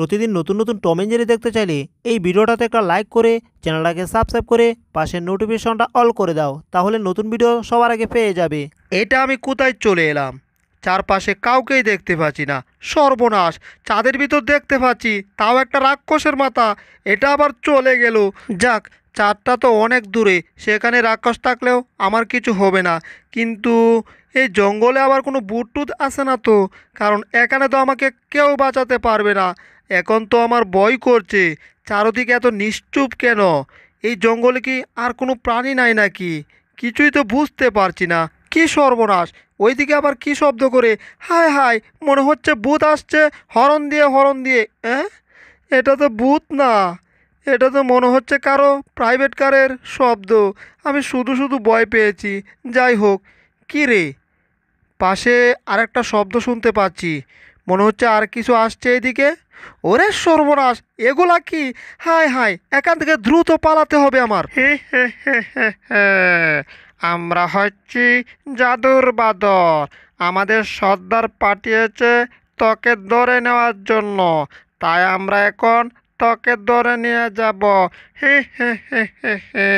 প্রতিদিন নতুন নতুন টম এঞ্জেরি দেখতে চাইলে এই ভিডিওটাতে একটা লাইক করে চ্যানেলটাকে সাবস্ক্রাইব করে পাশের নোটিফিকেশনটা অল করে দাও তাহলে নতুন ভিডিও সবার আগে পেয়ে যাবে এটা আমি কোথায় চলে এলাম চারপাশে কাউকেই দেখতে পাচ্ছি না সর্বনাশ চাঁদের ভিতর দেখতে পাচ্ছি তাও একটা রাক্ষসের মাথা এটা আবার চলে গেল যাক চাঁদটা তো অনেক দূরে সেখানে রাক্ষস থাকলেও আমার কিছু হবে না কিন্তু এই জঙ্গলে আবার কোনো বুটটুত আছে না তো কারণ এখানে তো আমাকে কেউ বাঁচাতে পারবে না এখন তো আমার বই করছে চারদিকে এত নিশ্চুপ কেন এই জঙ্গলে কি আর কোনো প্রাণী নাই নাকি কিছুই তো বুঝতে পারছি না কি সর্বনাশ ওইদিকে আবার কি শব্দ করে হায় হায় মনে হচ্ছে বুথ আসছে হরণ দিয়ে হরণ দিয়ে হ্যাঁ এটা তো বুথ না এটা তো মনে হচ্ছে কারো প্রাইভেট কারের শব্দ আমি শুধু শুধু ভয় পেয়েছি যাই হোক কী রে পাশে আরেকটা শব্দ শুনতে পাচ্ছি মনে হচ্ছে আর কিছু আসছে এদিকে ওরে সর্বনাশ এগুলা কি হাই হাই এখান থেকে দ্রুত পালাতে হবে আমার আমরা হচ্ছি জাদুর বাদর আমাদের সর্দার পাঠিয়েছে ত্বকে ধরে নেওয়ার জন্য তাই আমরা এখন তোকে ধরে নিয়ে যাব হে হে হে হে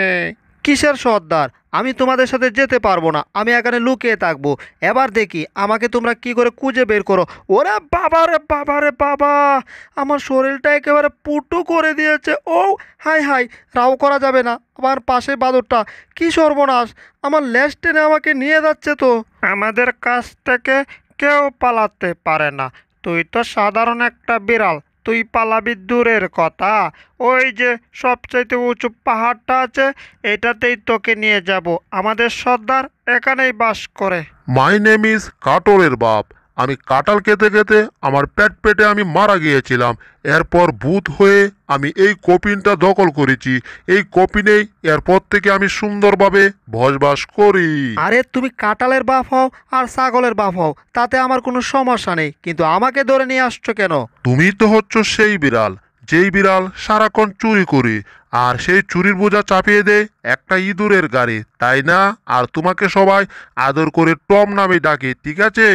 কিসের সর্দার আমি তোমাদের সাথে যেতে পারবো না আমি এখানে লুকিয়ে থাকবো এবার দেখি আমাকে তোমরা কি করে খুঁজে বের করো ওরে বাবা রে বাবা রে বাবা আমার শরীরটা একেবারে পুটু করে দিয়েছে ও হাই হাই রাও করা যাবে না আমার পাশে বাদরটা কি সর্বনাশ আমার লেস টেনে আমাকে নিয়ে যাচ্ছে তো আমাদের কাছ থেকে কেউ পালাতে পারে না তুই তো সাধারণ একটা বিড়াল তুই পালাবি দূরের কথা ওই যে সবচাইতে উঁচু পাহাড়টা আছে এটাতেই তোকে নিয়ে যাব আমাদের সর্দার এখানেই বাস করে মাই নেম ইজ কাটোরের বাপ আমি কাটাল খেতে খেতে আমার পেট পেটে আমি মারা গিয়েছিলাম এরপর ভূত হয়ে আমি এই কপিনটা দখল করেছি এই কপিনেই এরপর থেকে আমি সুন্দরভাবে বসবাস করি আরে তুমি কাটালের বাপ হও আর ছাগলের বাপ হও তাতে আমার কোনো সমস্যা নেই কিন্তু আমাকে ধরে নিয়ে আসছো কেন তুমি তো হচ্ছ সেই বিড়াল যেই বিড়াল সারাক্ষণ চুরি করে আর সেই চুরির বোঝা চাপিয়ে দেয় একটা ইঁদুরের গাড়ি তাই না আর তোমাকে সবাই আদর করে টম নামে ডাকে ঠিক আছে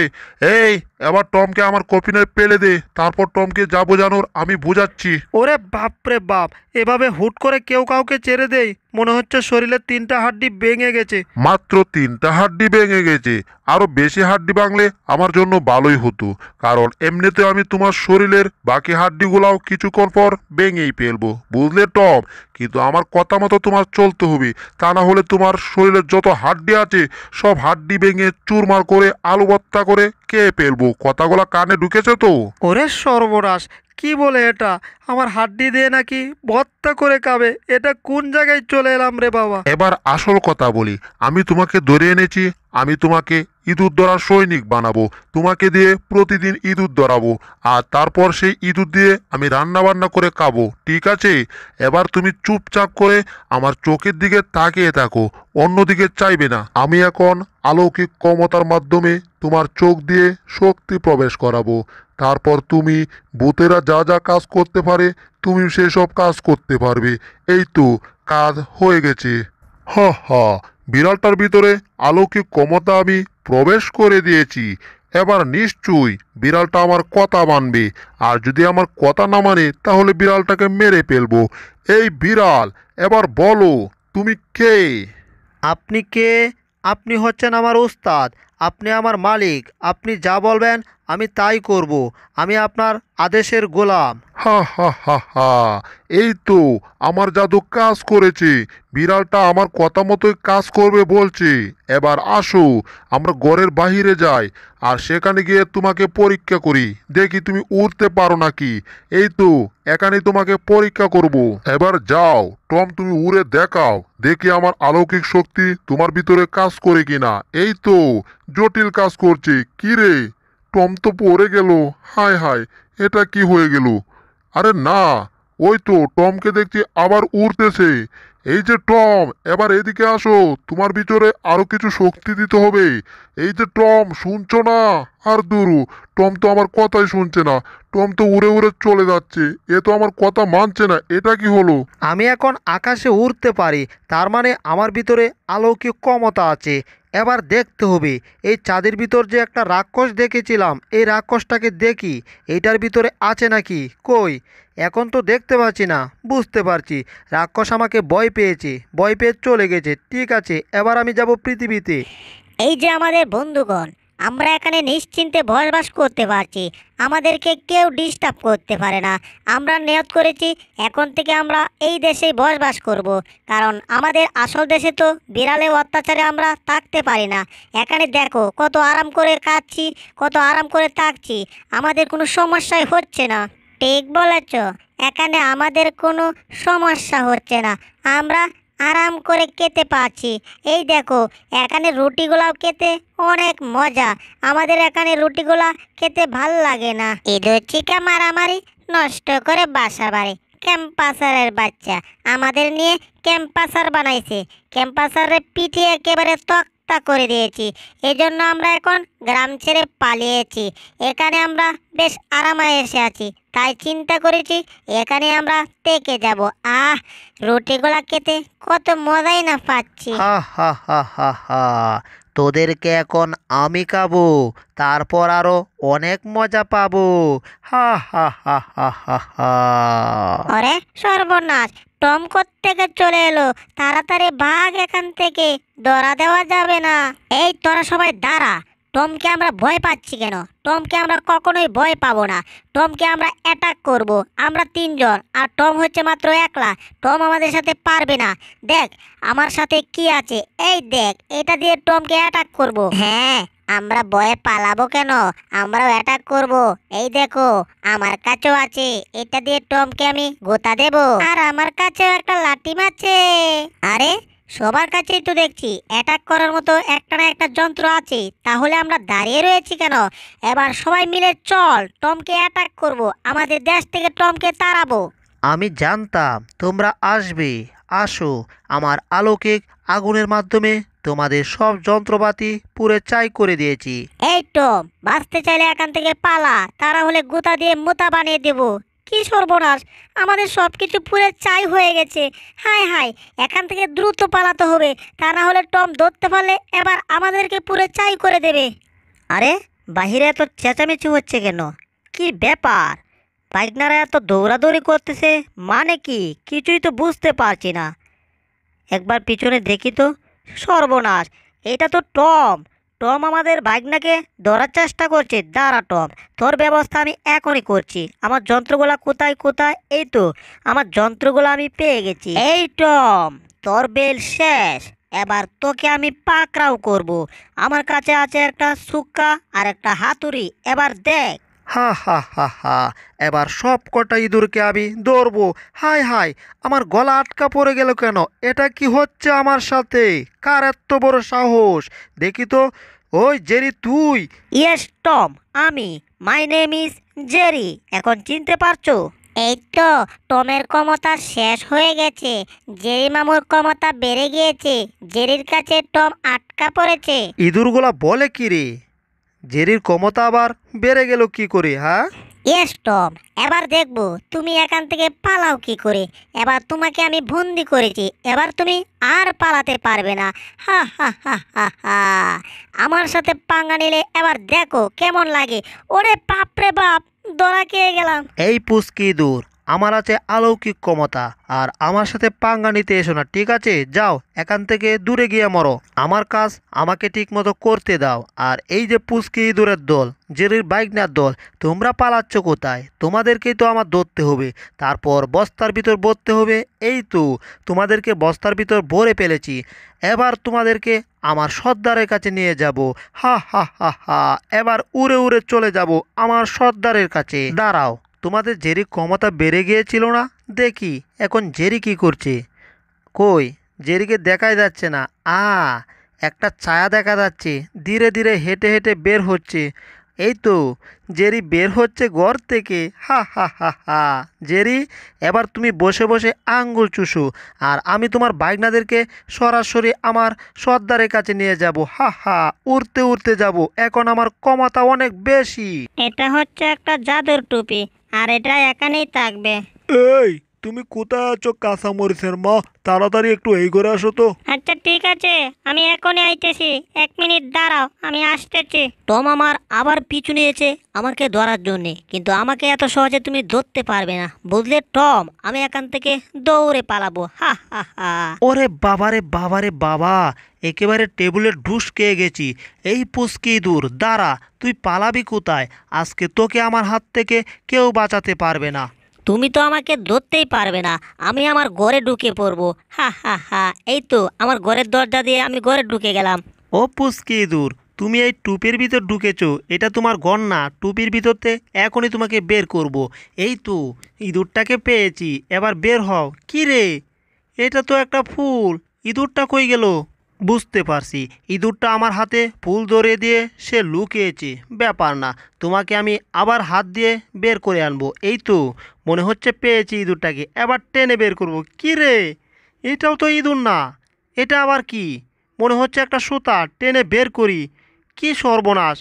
এই এবার টমকে আমার কফিনায় পেলে দে তারপর টমকে যা বোঝানোর আমি বোঝাচ্ছি ওরে বাপ রে বাপ এভাবে হুট করে কেউ কাউকে ছেড়ে দেয় মনে হচ্ছে শরীরের তিনটা হাড্ডি ভেঙে গেছে মাত্র তিনটা হাড্ডি ভেঙে গেছে আরও বেশি হাড্ডি ভাঙলে আমার জন্য ভালোই হতো কারণ এমনিতে আমি তোমার শরীরের বাকি হাড্ডিগুলাও কিছুক্ষণ পর ভেঙেই ফেলবো বুঝলে টম কিন্তু আমার কথা মতো তোমার চলতে হবে তা না হলে তোমার শরীরের যত হাড্ডি আছে সব হাড্ডি ভেঙে চুরমার করে আলু ভত্তা করে কে ফেলবো কথাগুলো কানে ঢুকেছে তো ওরে সর্বনাশ কি বলে এটা আমার হাড্ডি দিয়ে নাকি ভর্তা করে খাবে এটা কোন জায়গায় চলে এলাম রে বাবা এবার আসল কথা বলি আমি তোমাকে ধরে এনেছি আমি তোমাকে ইঁদুর ধরার সৈনিক বানাবো তোমাকে দিয়ে প্রতিদিন ইঁদুর ধরাবো আর তারপর সেই ইঁদুর দিয়ে আমি রান্না বান্না করে খাবো ঠিক আছে এবার তুমি চুপচাপ করে আমার চোখের দিকে তাকিয়ে থাকো অন্যদিকে চাইবে না আমি এখন আলৌকিক ক্ষমতার মাধ্যমে তোমার চোখ দিয়ে শক্তি প্রবেশ করাবো তারপর তুমি বুতেরা যা যা কাজ করতে পারে তুমি সেসব কাজ করতে পারবে এই তো কাজ হয়ে গেছে হ হ বিড়ালটার ভিতরে আলোকে ক্ষমতা আমি প্রবেশ করে দিয়েছি এবার নিশ্চয়ই বিড়ালটা আমার কথা মানবে আর যদি আমার কথা না মানে তাহলে বিড়ালটাকে মেরে ফেলবো এই বিড়াল এবার বলো তুমি কে আপনি কে আপনি হচ্ছেন আমার ওস্তাদ আপনি আমার মালিক আপনি যা বলবেন আমি তাই করব আমি আপনার আদেশের গোলাম হা হা হা হা এই তো আমার জাদু কাজ করেছে বিড়ালটা আমার কথা মতোই কাজ করবে বলছে এবার আসো আমরা ঘরের বাহিরে যাই আর সেখানে গিয়ে তোমাকে পরীক্ষা করি দেখি তুমি উঠতে পারো নাকি এই তো এখানে তোমাকে পরীক্ষা করব। এবার যাও টম তুমি উড়ে দেখাও দেখি আমার আলৌকিক শক্তি তোমার ভিতরে কাজ করে কিনা এই তো জটিল কাজ করছে কি রে টম তো পড়ে গেল হায় হায় এটা কি হয়ে গেল আরে না ওই তো টমকে দেখছি আবার উড়তেছে এই যে টম এবার এদিকে আসো তোমার ভিতরে আরও কিছু শক্তি দিতে হবে এই যে টম শুনছো না আর দুরু টম তো আমার কথাই শুনছে না টম তো উড়ে উড়ে চলে যাচ্ছে এ তো আমার কথা মানছে না এটা কি হলো আমি এখন আকাশে উড়তে পারি তার মানে আমার ভিতরে আলৌকিক ক্ষমতা আছে এবার দেখতে হবে এই চাঁদের ভিতর যে একটা রাক্ষস দেখেছিলাম এই রাক্ষসটাকে দেখি এইটার ভিতরে আছে নাকি কই এখন তো দেখতে পাচ্ছি না বুঝতে পারছি রাক্ষস আমাকে ভয় পেয়েছে ভয় পেয়ে চলে গেছে ঠিক আছে এবার আমি যাব পৃথিবীতে এই যে আমাদের বন্ধুগণ আমরা এখানে নিশ্চিন্তে বসবাস করতে পারছি আমাদেরকে কেউ ডিস্টার্ব করতে পারে না আমরা নিয়ত করেছি এখন থেকে আমরা এই দেশেই বসবাস করব। কারণ আমাদের আসল দেশে তো বিড়ালে অত্যাচারে আমরা থাকতে পারি না এখানে দেখো কত আরাম করে কাঁদছি কত আরাম করে থাকছি আমাদের কোনো সমস্যাই হচ্ছে না ঠিক বলেছ এখানে আমাদের কোনো সমস্যা হচ্ছে না আমরা আরাম করে খেতে পাচ্ছি এই দেখো এখানে রুটিগুলাও খেতে অনেক মজা আমাদের এখানে রুটিগুলা খেতে ভাল লাগে না ঈদের চিকা মারামারি নষ্ট করে বাসা বাড়ি ক্যাম্পাসারের বাচ্চা আমাদের নিয়ে ক্যাম্পাসার বানাইছে ক্যাম্পাসারের পিঠে একেবারে তক্তা করে দিয়েছি এজন্য আমরা এখন গ্রাম ছেড়ে পালিয়েছি এখানে আমরা বেশ আরামায় এসে আছি তাই চিন্তা করেছি এখানে আমরা থেকে যাব আহ রুটি গোলা খেতে কত মজাই না পাচ্ছি হা হা হা হা তোদেরকে এখন আমি খাবো তারপর আরো অনেক মজা পাবো হা হা হা হা হা হা আরে সর্বনাশ টম থেকে চলে এলো তাড়াতাড়ি বাঘ এখান থেকে দরা দেওয়া যাবে না এই তোরা সবাই দাঁড়া টমকে আমরা ভয় পাচ্ছি কেন টমকে আমরা কখনোই ভয় পাবো না টমকে আমরা অ্যাটাক করব। আমরা তিনজন আর টম হচ্ছে মাত্র একলা টম আমাদের সাথে পারবে না দেখ আমার সাথে কি আছে এই দেখ এটা দিয়ে টমকে অ্যাটাক করব। হ্যাঁ আমরা ভয়ে পালাবো কেন আমরাও অ্যাটাক করব। এই দেখো আমার কাছেও আছে এটা দিয়ে টমকে আমি গোতা দেব আর আমার কাছেও একটা লাঠিম আছে আরে সবার কাছেই তো দেখছি অ্যাটাক করার মতো একটা না একটা যন্ত্র আছে তাহলে আমরা দাঁড়িয়ে রয়েছি কেন এবার সবাই মিলে চল টমকে অ্যাটাক করব আমাদের দেশ থেকে টমকে তাড়াবো আমি জানতাম তোমরা আসবে আসো আমার আলোকিক আগুনের মাধ্যমে তোমাদের সব যন্ত্রপাতি পুরে চাই করে দিয়েছি এই টম বাঁচতে চাইলে এখান থেকে পালা তারা হলে গোতা দিয়ে মোতা বানিয়ে দেবো কি সর্বনাশ আমাদের সব কিছু পুরে চাই হয়ে গেছে হায় হায় এখান থেকে দ্রুত পালাতে হবে তা না হলে টম ধরতে পারলে এবার আমাদেরকে পুরে চাই করে দেবে আরে বাহিরে এত চেঁচামেচি হচ্ছে কেন কি ব্যাপার পাইকনারা এত দৌড়াদৌড়ি করতেছে মানে কি কিছুই তো বুঝতে পারছি না একবার পিছনে দেখি তো সর্বনাশ এটা তো টম টম আমাদের বাইকনাকে ধরার চেষ্টা করছে দাঁড়া টম তোর ব্যবস্থা আমি এখনই করছি আমার যন্ত্রগুলা কোথায় কোথায় এই তো আমার যন্ত্রগুলো আমি পেয়ে গেছি এই টম তোর বেল শেষ এবার তোকে আমি পাকড়াও করব আমার কাছে আছে একটা সুক্কা আর একটা হাতুড়ি এবার দেখ হা হা হা হা এবার সব কটা ইঁদুরকে আমি ধরবো হাই হাই আমার গলা আটকা পড়ে গেল কেন এটা কি হচ্ছে আমার সাথে কার এত বড় সাহস দেখি তো ওই জেরি তুই ইয়েস টম আমি মাই নেম ইজ জেরি এখন চিনতে পারছো এই তো টমের ক্ষমতা শেষ হয়ে গেছে জেরি মামুর ক্ষমতা বেড়ে গিয়েছে জেরির কাছে টম আটকা পড়েছে ইঁদুরগুলা বলে কি রে জেরির ক্ষমতা আবার বেড়ে গেল কি করে হ্যাঁ ইয়েস টম এবার দেখব তুমি এখান থেকে পালাও কি করে এবার তোমাকে আমি বন্দি করেছি এবার তুমি আর পালাতে পারবে না হা হা হা হা হা আমার সাথে পাঙ্গা নিলে এবার দেখো কেমন লাগে ওরে বাপরে বাপ দোলা খেয়ে গেলাম এই পুস্কি দূর আমার আছে আলৌকিক ক্ষমতা আর আমার সাথে পাঙ্গা নিতে এসো না ঠিক আছে যাও এখান থেকে দূরে গিয়ে মরো আমার কাজ আমাকে ঠিকমতো করতে দাও আর এই যে পুচকি ইঁদুরের দল জেরির বাইকনার দল তোমরা পালাচ্ছ কোথায় তোমাদেরকেই তো আমার ধরতে হবে তারপর বস্তার ভিতর বরতে হবে এই তো তোমাদেরকে বস্তার ভিতর ভরে ফেলেছি এবার তোমাদেরকে আমার সর্দারের কাছে নিয়ে যাব হা হা হা হা এবার উড়ে উড়ে চলে যাব আমার সর্দারের কাছে দাঁড়াও তোমাদের জেরি ক্ষমতা বেড়ে গিয়েছিল না দেখি এখন জেরি কি করছে কই জেরিকে দেখাই যাচ্ছে না আ একটা ছায়া দেখা যাচ্ছে ধীরে ধীরে হেঁটে হেঁটে বের হচ্ছে এই তো জেরি বের হচ্ছে ঘর থেকে হা হা হা হা জেরি এবার তুমি বসে বসে আঙ্গুল চুষো আর আমি তোমার বাইকনাদেরকে সরাসরি আমার সর্দারের কাছে নিয়ে যাব হা হা উড়তে উড়তে যাব এখন আমার ক্ষমতা অনেক বেশি এটা হচ্ছে একটা জাদুর টুপি আর এটা এখানেই থাকবে এই তুমি কোথায় আছো মরিচের মা তাড়াতাড়ি একটু এই ঘরে আসো তো আচ্ছা ঠিক আছে আমি এখনই আইতেছি এক মিনিট দাঁড়াও আমি আসতেছি টম আমার আবার পিছু নিয়েছে আমাকে ধরার জন্যে কিন্তু আমাকে এত সহজে তুমি ধরতে পারবে না বুঝলে টম আমি এখান থেকে দৌড়ে পালাবো হা হা হা ওরে বাবারে বাবারে বাবা একেবারে টেবিলে ঢুস খেয়ে গেছি এই পুস্কি দূর দাঁড়া তুই পালাবি কোথায় আজকে তোকে আমার হাত থেকে কেউ বাঁচাতে পারবে না তুমি তো আমাকে ধরতেই পারবে না আমি আমার ঘরে ঢুকে পড়বো হা হা হা এই তো আমার ঘরের দরজা দিয়ে আমি ঘরে ঢুকে গেলাম ও পুষ্কি দূর তুমি এই টুপির ভিতর ঢুকেছো এটা তোমার ঘর না টুপির ভিতরতে এখনই তোমাকে বের করব। এই তো ইঁদুরটাকে পেয়েছি এবার বের হও কী রে এটা তো একটা ফুল ইঁদুরটা কই গেল বুঝতে পারছি ইঁদুরটা আমার হাতে ফুল ধরে দিয়ে সে লুকিয়েছে ব্যাপার না তোমাকে আমি আবার হাত দিয়ে বের করে আনবো এই তো মনে হচ্ছে পেয়েছি ইঁদুরটাকে এবার টেনে বের করব কী রে এটাও তো ইঁদুর না এটা আবার কি মনে হচ্ছে একটা সুতা টেনে বের করি কি সর্বনাশ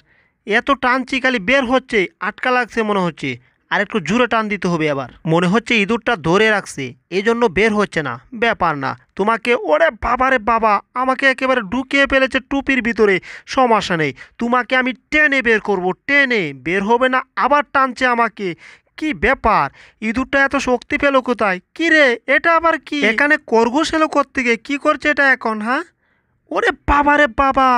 এত টানছি খালি বের হচ্ছে আটকা লাগছে মনে হচ্ছে আর একটু জুড়ে টান দিতে হবে আবার মনে হচ্ছে ইঁদুরটা ধরে রাখছে এই জন্য বের হচ্ছে না ব্যাপার না তোমাকে ওরে বাবারে বাবা আমাকে একেবারে ঢুকিয়ে ফেলেছে টুপির ভিতরে সমস্যা নেই তোমাকে আমি টেনে বের করব টেনে বের হবে না আবার টানছে আমাকে কি ব্যাপার ইঁদুরটা এত শক্তি পেল কোথায় কী রে এটা আবার কি এখানে সেলো করতে গিয়ে কী করছে এটা এখন হ্যাঁ ওরে বাবা রে বাবা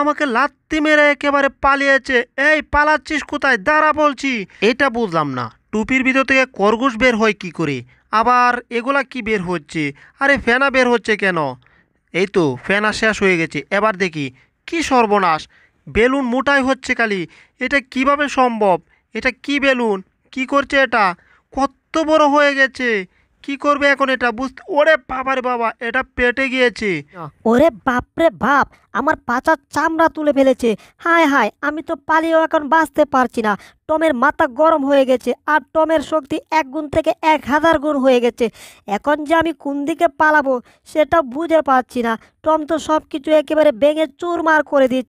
আমাকে লাত্তি মেরে একেবারে পালিয়েছে এই পালাচ্ছিস কোথায় দাঁড়া বলছি এটা বুঝলাম না টুপির ভিতর থেকে খরগোশ বের হয় কি করে আবার এগুলা কি বের হচ্ছে আরে ফেনা বের হচ্ছে কেন এই তো ফেনা শেষ হয়ে গেছে এবার দেখি কি সর্বনাশ বেলুন মোটাই হচ্ছে খালি এটা কিভাবে সম্ভব এটা কি বেলুন কি করছে এটা কত বড় হয়ে গেছে কি করবে এখন এটা বুঝতে ওরে বাবারে বাবা এটা পেটে গিয়েছে ওরে বাপরে বাপ আমার পাচার চামড়া তুলে ফেলেছে হায় হায় আমি তো পালিয়েও এখন বাঁচতে পারছি না টমের মাথা গরম হয়ে গেছে আর টমের শক্তি এক গুণ থেকে এক হাজার গুণ হয়ে গেছে এখন যে আমি কোন দিকে পালাবো সেটা বুঝে পাচ্ছি না টম তো সব কিছু একেবারে ভেঙে চুরমার করে দিচ্ছে